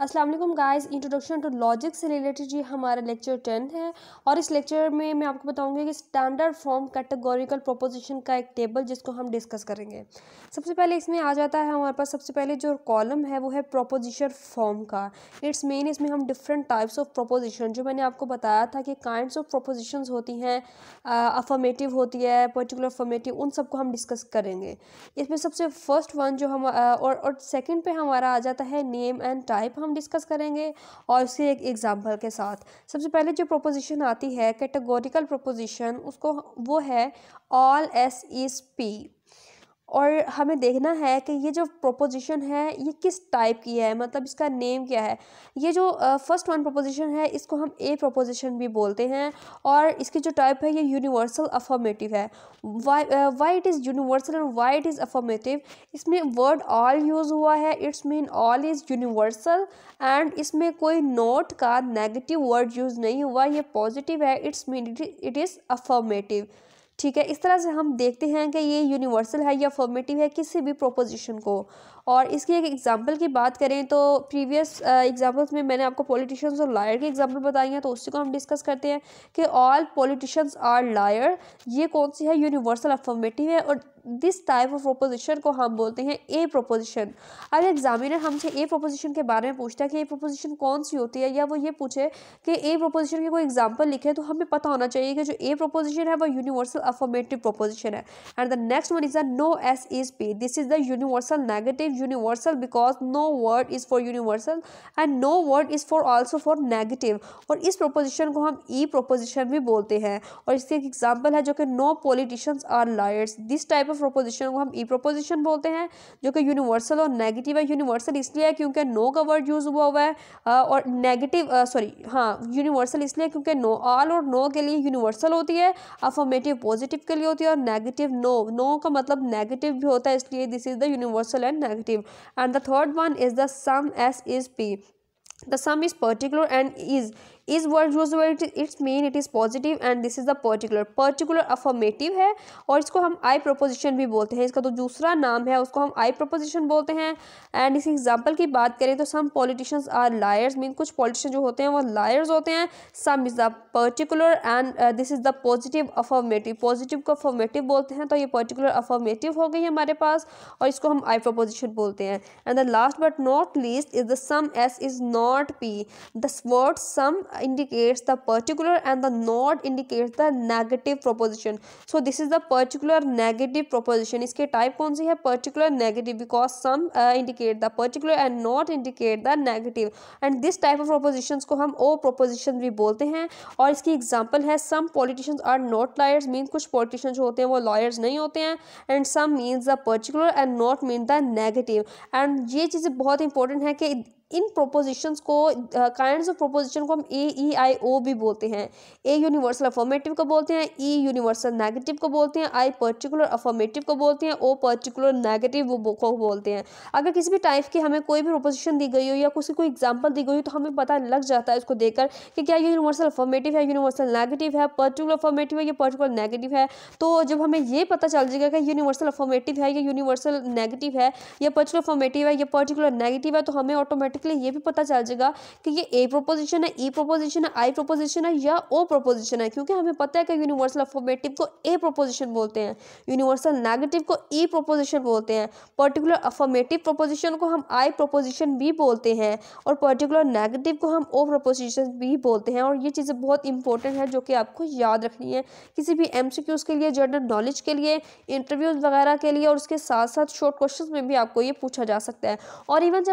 Aslam guys guys introduction to logic से related ये हमारा लेक्चर टेन है और इस लेक्चर में मैं आपको बताऊंगी कि स्टैंडर्ड फॉर्म कैटेगोरिकल प्रोपोजिशन का एक टेबल जिसको हम डिस्कस करेंगे सबसे पहले इसमें आ जाता है हमारे पास सबसे पहले जो कॉलम है वो है प्रोपोजिशन फॉर्म का इट्स मेन इसमें हम डिफरेंट टाइप्स ऑफ प्रोपोजिशन जो मैंने आपको बताया था कि काइंड्स ऑफ प्रोपोजिशन होती हैं अफर्मेटिव होती है पर्टिकुलर फॉर्मेटिव उन सबको हम डिस्कस करेंगे इसमें सबसे फर्स्ट वन जो हम और सेकेंड पर हमारा आ जाता है नेम एंड टाइप हम डिस्कस करेंगे और उसके एक एग्ज़ाम्पल के साथ सबसे पहले जो प्रोपोजिशन आती है कैटेगोरिकल प्रोपोजिशन उसको वो है ऑल एस इज़ पी और हमें देखना है कि ये जो प्रोपोजिशन है ये किस टाइप की है मतलब इसका नेम क्या है ये जो फर्स्ट वन प्रोपोजिशन है इसको हम ए प्रोपोजिशन भी बोलते हैं और इसकी जो टाइप है ये यूनिवर्सल अफॉर्मेटिव है why it is universal and why it is affirmative इसमें वर्ड ऑल यूज़ हुआ है it's mean all is universal and इसमें कोई नोट का नेगेटिव वर्ड यूज़ नहीं हुआ ये पॉजिटिव है it's mean it is affirmative ठीक है इस तरह से हम देखते हैं कि ये यूनिवर्सल है या फॉर्मेटिव है किसी भी प्रोपोजिशन को और इसकी एक एग्जांपल की बात करें तो प्रीवियस एग्जांपल्स में मैंने आपको पॉलिटिशियंस और लायर की एग्जांपल बताई हैं तो उसी को हम डिस्कस करते हैं कि ऑल पॉलिटिशियंस आर लायर ये कौन सी है यूनिवर्सल अफॉर्मेटिव है और दिस टाइप ऑफ प्रोपोजिशन को हम बोलते हैं ए प्रोपोजिशन अगर एग्जामिनर हमसे ए प्रोपोजिशन के बारे में पूछता है कि ए प्रोपोजिशन कौन सी होती है या वो ये पूछे कि ए प्रोपोजिशन की कोई एग्जाम्पल लिखे तो हमें पता होना चाहिए कि जो ए प्रोपोजिशन है वो यूनिवर्सल अफॉर्मेटिव प्रोपोजिशन है and the next one is the no S is P this is the universal negative universal because no word is for universal and no word is for also for negative और इस proposition को हम ई e proposition भी बोलते हैं और इसकी एक एग्जाम्पल है जो कि no politician are liars this type of of proposition को हम ई e प्रोपोजिशन बोलते हैं जो कि यूनिवर्सल और नेगेटिव है यूनिवर्सल इसलिए है क्योंकि नो का वर्ड यूज़ हुआ हुआ है और नेगेटिव सॉरी हाँ यूनिवर्सल इसलिए क्योंकि नो ऑल और नो के लिए यूनिवर्सल होती है अफॉर्मेटिव पॉजिटिव के लिए होती है और नेगेटिव नो नो का मतलब नेगेटिव भी होता है इसलिए this is the universal and negative and the third one is the some S is P the some is particular and is is word use it's mean it is positive and this is the particular particular affirmative है और इसको हम आई proposition भी बोलते हैं इसका तो दूसरा नाम है उसको हम आई प्रोपोजिशन बोलते हैं एंड इस एग्जाम्पल की बात करें तो some politicians are liars mean कुछ पॉलिटिशियन जो होते हैं वो लायर्स होते हैं some is the particular and this is the positive affirmative positive को अफॉर्मेटिव बोलते हैं तो ये पर्टिकुलर अफॉर्मेटिव हो गई हमारे पास और इसको हम आई प्रोपोजिशन बोलते हैं and the last but not least is the some S is not P third some indicates the particular and the not indicates the negative proposition so this is the particular negative proposition iske type kaun si hai particular negative because some uh, indicate the particular and not indicate the negative and this type of propositions ko hum o proposition bhi bolte hain aur iski example hai some politicians are not liars means kuch politicians jo hote hain wo lawyers nahi hote hain and some means the particular and not mean the negative and ye cheeze bahut important hai ki इन propositions को kind of proposition को हम ए ई आई ओ भी बोलते हैं a universal affirmative को बोलते हैं ई यूनिवर्सल नेगेटिव को बोलते हैं आई पर्टिकुलर अफॉर्मेटिव को बोलते हैं ओ पर्टिकुलर नेगेटिव को बोलते हैं अगर किसी भी टाइप की हमें कोई भी प्रोपोजिशन दी गई हो या कुछ कोई एग्जाम्पल दी गई हो तो हमें पता लग जाता है इसको देखकर कि क्या ये यूनिवर्सल अफॉर्मेटिव है यूनिवर्सल नेगेटिव है पर्टिकुलर अफॉर्मेटिव है या पर्टिकुलर नेगेटिव है तो जब हमें ये पता चल जाएगा कि यूनिवर्सल अफॉर्मेटिव है या यूनिवर्सल नेगेटिव है या पर्टिकुलर अफॉर्मेटिव है या पर्टिकुलर नेगेटिव है तो हमें ऑटोमेटिक ऑटोमेटिकली ये भी पता चल जाएगा कि ये ए प्रोपोजिशन है ई e प्रोपोजिशन है आई प्रोपोजिशन है या ओ प्रोपोजिशन है क्योंकि हमें पता है कि यूनिवर्सल अफॉर्मेटिव को ए प्रोपोजिशन बोलते हैं यूनिवर्सल नेगेटिव को ई e प्रोपोजिशन बोलते हैं पर्टिकुलर अफॉर्मेटिव प्रोपोजिशन को हम आई प्रोपोजिशन भी बोलते हैं और पर्टिकुलर नेगेटिव को हम ओ प्रोपोजिशन भी बोलते हैं और ये चीज़ें बहुत इंपॉर्टेंट है जो कि आपको याद रखनी है किसी भी एम के लिए जनरल नॉलेज के लिए इंटरव्यूज़ वगैरह के लिए और उसके साथ साथ शॉर्ट क्वेश्चन में भी आपको ये पूछा जा सकता है और इवन